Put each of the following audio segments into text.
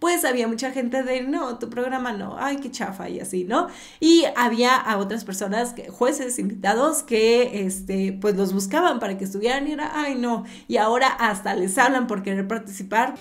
pues había mucha gente de, no, tu programa no, ay, qué chafa y así, ¿no? Y había a otras personas, jueces, invitados, que este, pues los buscaban para que estuvieran y era, ay, no, y ahora hasta les hablan por querer participar.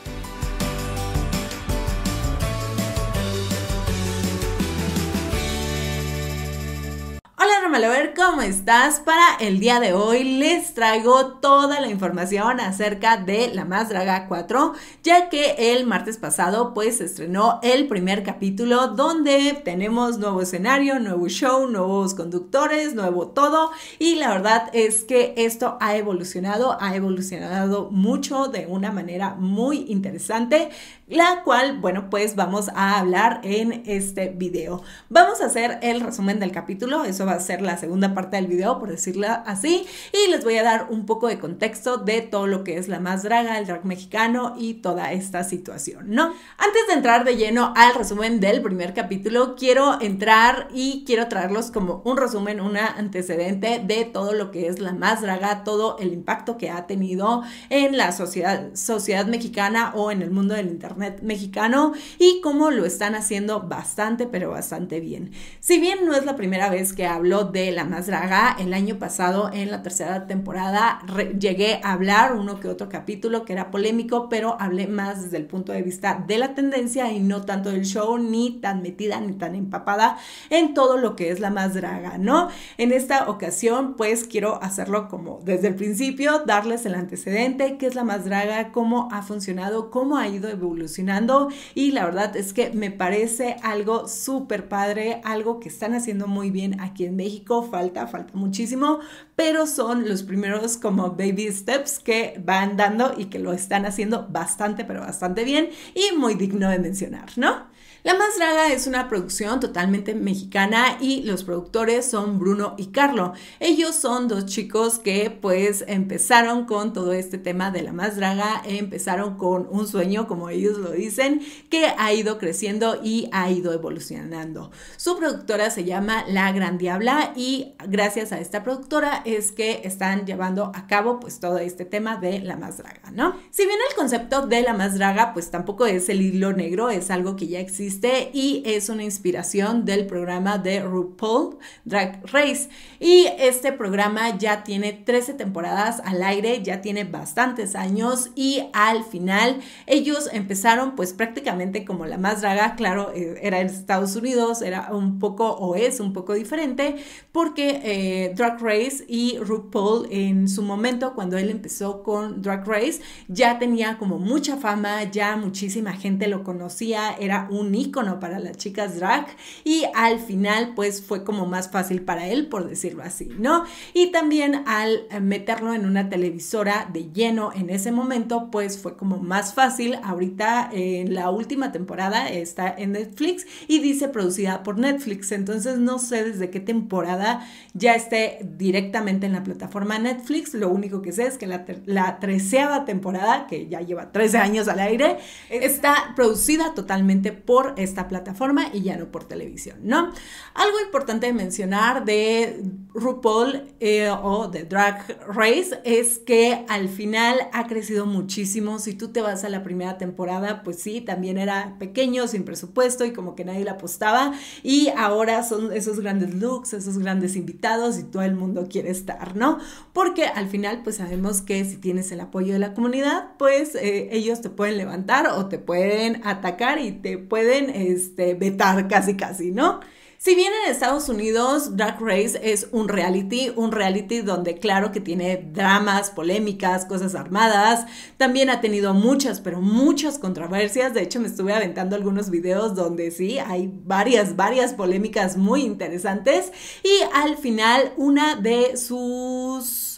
A ver cómo estás. Para el día de hoy les traigo toda la información acerca de La Más Draga 4, ya que el martes pasado pues estrenó el primer capítulo donde tenemos nuevo escenario, nuevo show, nuevos conductores, nuevo todo. Y la verdad es que esto ha evolucionado, ha evolucionado mucho de una manera muy interesante, la cual, bueno, pues vamos a hablar en este video. Vamos a hacer el resumen del capítulo, eso va a ser la la segunda parte del video, por decirlo así, y les voy a dar un poco de contexto de todo lo que es la más draga, el drag mexicano y toda esta situación, ¿no? Antes de entrar de lleno al resumen del primer capítulo, quiero entrar y quiero traerlos como un resumen, un antecedente de todo lo que es la más draga, todo el impacto que ha tenido en la sociedad, sociedad mexicana o en el mundo del internet mexicano y cómo lo están haciendo bastante, pero bastante bien. Si bien no es la primera vez que hablo de La Más Draga. El año pasado, en la tercera temporada, llegué a hablar uno que otro capítulo que era polémico, pero hablé más desde el punto de vista de la tendencia y no tanto del show, ni tan metida ni tan empapada en todo lo que es La Más Draga, ¿no? En esta ocasión, pues quiero hacerlo como desde el principio, darles el antecedente, qué es La Más Draga, cómo ha funcionado, cómo ha ido evolucionando y la verdad es que me parece algo súper padre, algo que están haciendo muy bien aquí en México falta, falta muchísimo, pero son los primeros como baby steps que van dando y que lo están haciendo bastante, pero bastante bien y muy digno de mencionar, ¿no? La Más Draga es una producción totalmente mexicana y los productores son Bruno y Carlo. Ellos son dos chicos que pues empezaron con todo este tema de La Más Draga, empezaron con un sueño, como ellos lo dicen, que ha ido creciendo y ha ido evolucionando. Su productora se llama La Gran Diabla y gracias a esta productora es que están llevando a cabo pues todo este tema de La Más Draga, ¿no? Si bien el concepto de La Más Draga pues tampoco es el hilo negro, es algo que ya existe y es una inspiración del programa de RuPaul Drag Race. Y este programa ya tiene 13 temporadas al aire, ya tiene bastantes años y al final ellos empezaron pues prácticamente como la más draga, claro, eh, era en Estados Unidos, era un poco o es un poco diferente porque eh, Drag Race y RuPaul en su momento cuando él empezó con Drag Race ya tenía como mucha fama, ya muchísima gente lo conocía, era un ícono para las chicas drag y al final pues fue como más fácil para él, por decirlo así, ¿no? Y también al meterlo en una televisora de lleno en ese momento pues fue como más fácil. Ahorita en la última temporada está en Netflix y dice producida por Netflix, entonces no sé desde qué temporada ya esté directamente en la plataforma Netflix, lo único que sé es que la, la treceava temporada, que ya lleva 13 años al aire, está producida totalmente por esta plataforma y ya no por televisión, ¿no? Algo importante de mencionar de RuPaul eh, o The Drag Race es que al final ha crecido muchísimo. Si tú te vas a la primera temporada, pues sí, también era pequeño, sin presupuesto y como que nadie le apostaba. Y ahora son esos grandes looks, esos grandes invitados y todo el mundo quiere estar, ¿no? Porque al final, pues sabemos que si tienes el apoyo de la comunidad, pues eh, ellos te pueden levantar o te pueden atacar y te pueden este, vetar casi, casi, ¿no? Si bien en Estados Unidos Drag Race es un reality, un reality donde claro que tiene dramas, polémicas, cosas armadas, también ha tenido muchas, pero muchas controversias. De hecho, me estuve aventando algunos videos donde sí, hay varias, varias polémicas muy interesantes. Y al final, una de sus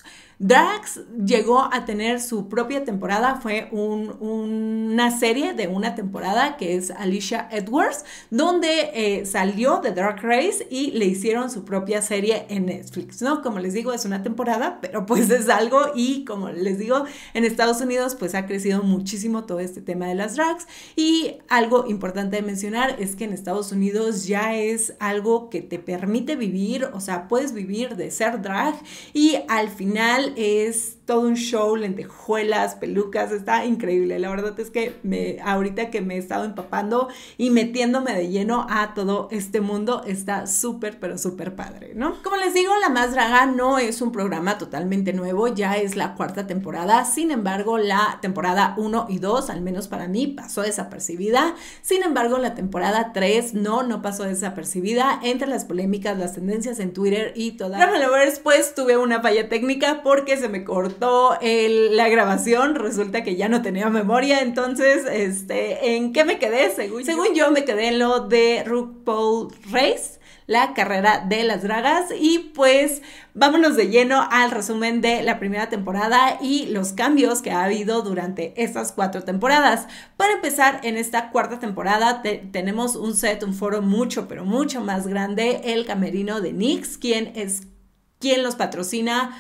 Drags llegó a tener su propia temporada, fue una serie de una temporada que es Alicia Edwards, donde eh, salió de Dark Race y le hicieron su propia serie en Netflix, ¿no? Como les digo, es una temporada, pero pues es algo y como les digo, en Estados Unidos pues ha crecido muchísimo todo este tema de las drags y algo importante de mencionar es que en Estados Unidos ya es algo que te permite vivir, o sea, puedes vivir de ser drag y al final es todo un show, lentejuelas, pelucas, está increíble. La verdad es que me, ahorita que me he estado empapando y metiéndome de lleno a todo este mundo, está súper, pero súper padre, ¿no? Como les digo, La Más Draga no es un programa totalmente nuevo, ya es la cuarta temporada, sin embargo, la temporada 1 y 2, al menos para mí, pasó desapercibida. Sin embargo, la temporada 3 no, no pasó desapercibida. Entre las polémicas, las tendencias en Twitter y todas las followers, pues tuve una falla técnica porque se me cortó la grabación, resulta que ya no tenía memoria, entonces, este, ¿en qué me quedé? Según, yo, me quedé en lo de RuPaul Race la carrera de las dragas y pues vámonos de lleno al resumen de la primera temporada y los cambios que ha habido durante estas cuatro temporadas. Para empezar, en esta cuarta temporada tenemos un set, un foro mucho, pero mucho más grande, el camerino de Nix, quien es quien los patrocina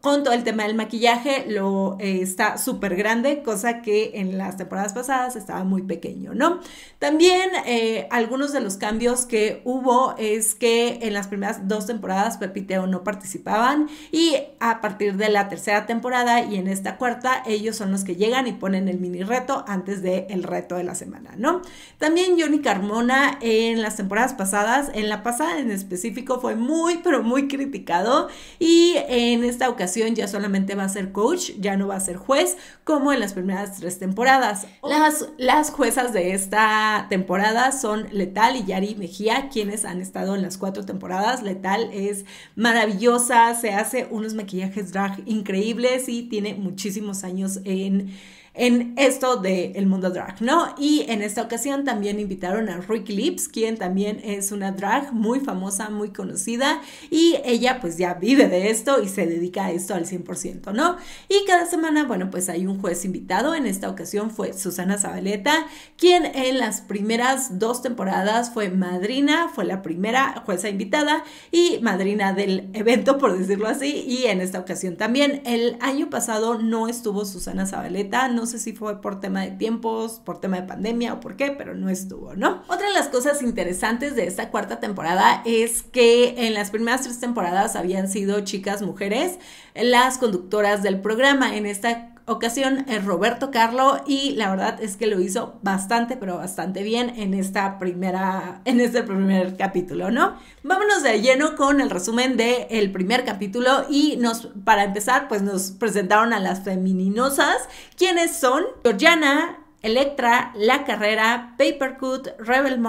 con todo el tema del maquillaje lo eh, está súper grande, cosa que en las temporadas pasadas estaba muy pequeño, ¿no? También eh, algunos de los cambios que hubo es que en las primeras dos temporadas Pepiteo no participaban y a partir de la tercera temporada y en esta cuarta ellos son los que llegan y ponen el mini reto antes del el reto de la semana, ¿no? También Johnny Carmona en las temporadas pasadas, en la pasada en específico fue muy pero muy criticado y en esta ocasión ya solamente va a ser coach, ya no va a ser juez, como en las primeras tres temporadas. Las, las juezas de esta temporada son Letal y Yari Mejía, quienes han estado en las cuatro temporadas. Letal es maravillosa, se hace unos maquillajes drag increíbles y tiene muchísimos años en en esto del el mundo drag, ¿no? Y en esta ocasión también invitaron a Rick Lips, quien también es una drag muy famosa, muy conocida, y ella pues ya vive de esto y se dedica a esto al 100%, ¿no? Y cada semana, bueno, pues hay un juez invitado, en esta ocasión fue Susana Zabaleta, quien en las primeras dos temporadas fue madrina, fue la primera jueza invitada y madrina del evento, por decirlo así, y en esta ocasión también. El año pasado no estuvo Susana Zabaleta, no no sé si fue por tema de tiempos, por tema de pandemia o por qué, pero no estuvo, ¿no? Otra de las cosas interesantes de esta cuarta temporada es que en las primeras tres temporadas habían sido chicas mujeres las conductoras del programa. En esta ocasión es eh, Roberto Carlo y la verdad es que lo hizo bastante, pero bastante bien en esta primera, en este primer capítulo, ¿no? Vámonos de lleno con el resumen del el primer capítulo y nos, para empezar, pues nos presentaron a las femininosas, quienes son Georgiana, Electra, La Carrera, Papercut, Rebel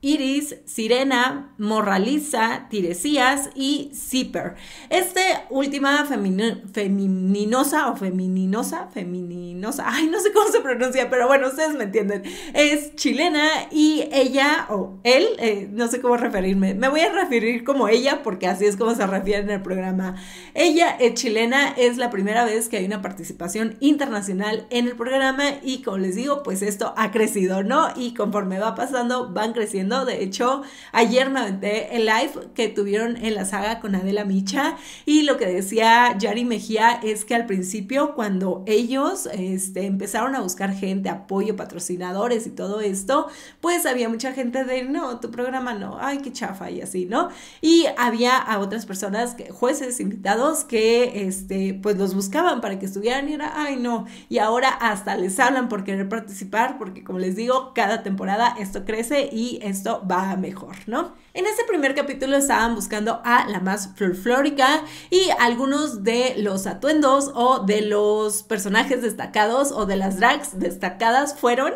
Iris, Sirena, Morraliza, Tiresías y Zipper. este última femininosa o femininosa, femininosa, ay, no sé cómo se pronuncia, pero bueno, ustedes me entienden. Es chilena y ella o él, eh, no sé cómo referirme. Me voy a referir como ella porque así es como se refiere en el programa. Ella es chilena, es la primera vez que hay una participación internacional en el programa y como les digo, pues esto ha crecido, ¿no? Y conforme va pasando, van creciendo de hecho, ayer me aventé el live que tuvieron en la saga con Adela Micha y lo que decía Yari Mejía es que al principio cuando ellos este, empezaron a buscar gente, apoyo, patrocinadores y todo esto, pues había mucha gente de, no, tu programa no, ay, qué chafa y así, ¿no? Y había a otras personas, jueces, invitados, que este, pues los buscaban para que estuvieran y era, ay, no, y ahora hasta les hablan por querer participar porque como les digo, cada temporada esto crece y es esto va mejor, ¿no? En este primer capítulo estaban buscando a la más florflórica y algunos de los atuendos o de los personajes destacados o de las drags destacadas fueron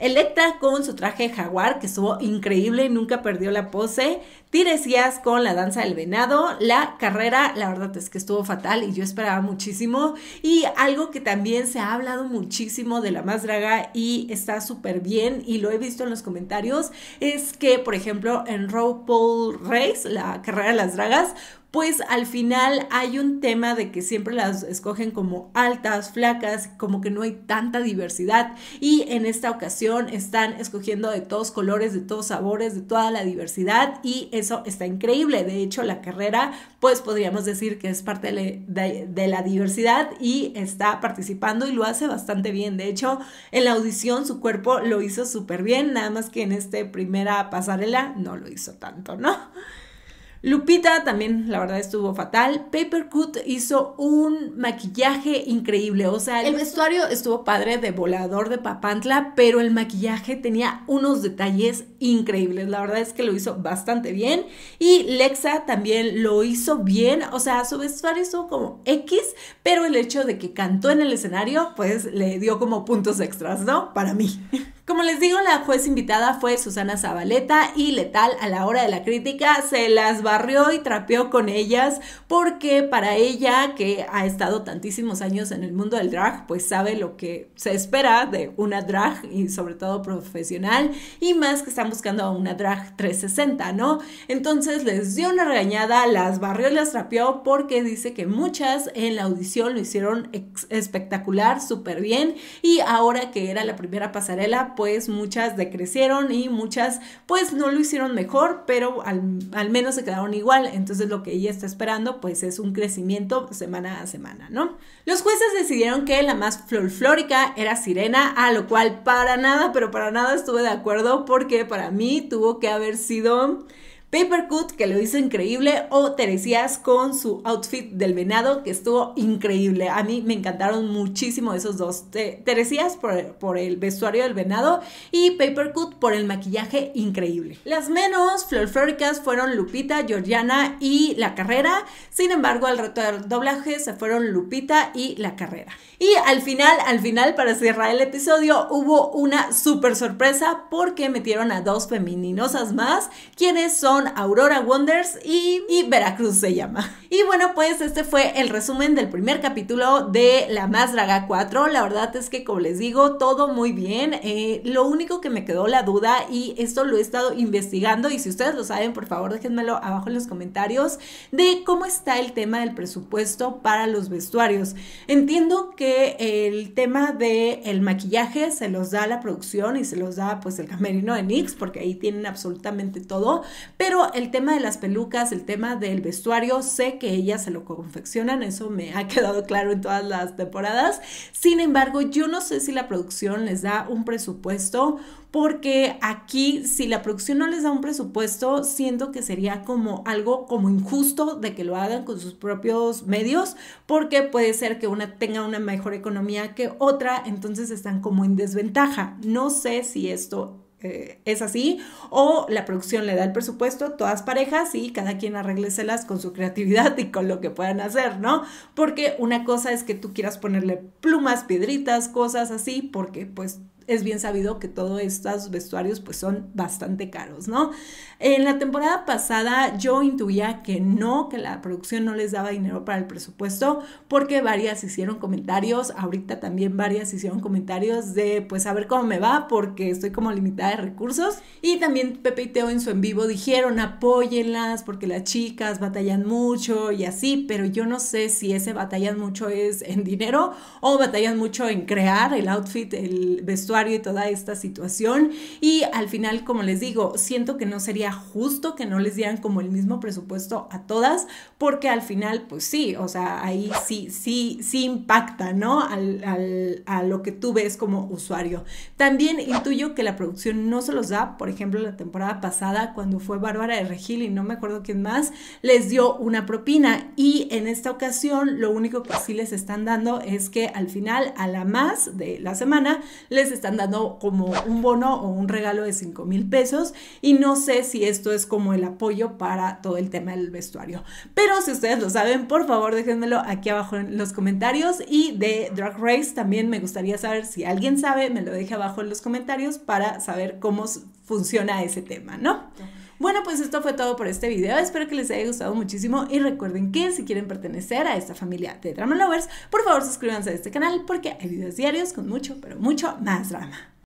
Electa con su traje jaguar que estuvo increíble, y nunca perdió la pose. Tiresías con la danza del venado. La carrera, la verdad es que estuvo fatal y yo esperaba muchísimo. Y algo que también se ha hablado muchísimo de la más draga y está súper bien y lo he visto en los comentarios es que, por ejemplo, en pole Race, la carrera de las dragas, pues al final hay un tema de que siempre las escogen como altas, flacas, como que no hay tanta diversidad y en esta ocasión están escogiendo de todos colores, de todos sabores, de toda la diversidad y eso está increíble. De hecho, la carrera, pues podríamos decir que es parte de, la diversidad y está participando y lo hace bastante bien. De hecho, en la audición su cuerpo lo hizo súper bien, nada más que en esta primera pasarela no lo hizo tanto, ¿no? Lupita también, la verdad, estuvo fatal. Papercut hizo un maquillaje increíble. O sea, el vestuario estuvo padre de volador de Papantla, pero el maquillaje tenía unos detalles increíbles. La verdad es que lo hizo bastante bien. Y Lexa también lo hizo bien. O sea, su vestuario estuvo como X, pero el hecho de que cantó en el escenario, pues le dio como puntos extras, ¿no? Para mí. Como les digo, la juez invitada fue Susana Zabaleta y Letal a la hora de la crítica se las barrió y trapeó con ellas porque para ella, que ha estado tantísimos años en el mundo del drag, pues sabe lo que se espera de una drag y sobre todo profesional y más que están buscando a una drag 360, ¿no? Entonces les dio una regañada, las barrió y las trapeó porque dice que muchas en la audición lo hicieron espectacular, súper bien y ahora que era la primera pasarela, pues muchas decrecieron y muchas pues no lo hicieron mejor, pero al, menos se quedaron igual. Entonces lo que ella está esperando pues es un crecimiento semana a semana, ¿no? Los jueces decidieron que la más florflórica era Sirena, a lo cual para nada, pero para nada estuve de acuerdo porque para mí tuvo que haber sido... Papercut, que lo hizo increíble, o Teresías con su outfit del venado, que estuvo increíble. A mí me encantaron muchísimo esos dos. Eh, Teresías por, el vestuario del venado y Papercut por el maquillaje increíble. Las menos florféricas fueron Lupita, Georgiana y La Carrera. Sin embargo, al reto del doblaje se fueron Lupita y La Carrera. Y al final, al final, para cerrar el episodio, hubo una super sorpresa porque metieron a dos femininosas más, quienes son Aurora Wonders y, Veracruz se llama. Y bueno, pues este fue el resumen del primer capítulo de La Más Draga 4. La verdad es que, como les digo, todo muy bien. Eh, lo único que me quedó la duda, y esto lo he estado investigando, y si ustedes lo saben, por favor, déjenmelo abajo en los comentarios, de cómo está el tema del presupuesto para los vestuarios. Entiendo que el tema del maquillaje se los da la producción y se los da pues el camerino de NYX, porque ahí tienen absolutamente todo, pero el tema de las pelucas, el tema del vestuario, sé que ellas se lo confeccionan, eso me ha quedado claro en todas las temporadas. Sin embargo, yo no sé si la producción les da un presupuesto, porque aquí si la producción no les da un presupuesto, siento que sería como algo como injusto de que lo hagan con sus propios medios, porque puede ser que una tenga una mejor economía que otra, entonces están como en desventaja. No sé si esto eh, es así, o la producción le da el presupuesto, todas parejas y cada quien arrégleselas con su creatividad y con lo que puedan hacer, ¿no? Porque una cosa es que tú quieras ponerle plumas, piedritas, cosas así, porque pues es bien sabido que todos estos vestuarios pues son bastante caros, ¿no? En la temporada pasada yo intuía que no, que la producción no les daba dinero para el presupuesto porque varias hicieron comentarios, ahorita también varias hicieron comentarios de pues a ver cómo me va porque estoy como limitada de recursos y también Pepe y Teo en su en vivo dijeron apóyenlas porque las chicas batallan mucho y así, pero yo no sé si ese batallan mucho es en dinero o batallan mucho en crear el outfit, el vestuario y toda esta situación. Y al final, como les digo, siento que no sería justo que no les dieran como el mismo presupuesto a todas, porque al final, pues sí, o sea, ahí sí, sí, sí impacta, ¿no? a lo que tú ves como usuario. También intuyo que la producción no se los da, por ejemplo, la temporada pasada, cuando fue Bárbara de Regil y no me acuerdo quién más, les dio una propina. Y en esta ocasión, lo único que sí les están dando es que al final, a la más de la semana, les están dando como un bono o un regalo de 5 mil pesos y no sé si esto es como el apoyo para todo el tema del vestuario. Pero si ustedes lo saben, por favor déjenmelo aquí abajo en los comentarios y de Drag Race también me gustaría saber si alguien sabe, me lo deje abajo en los comentarios para saber cómo funciona ese tema, ¿no? Bueno, pues esto fue todo por este video. Espero que les haya gustado muchísimo y recuerden que si quieren pertenecer a esta familia de Drama Lovers, por favor suscríbanse a este canal porque hay videos diarios con mucho, pero mucho más drama.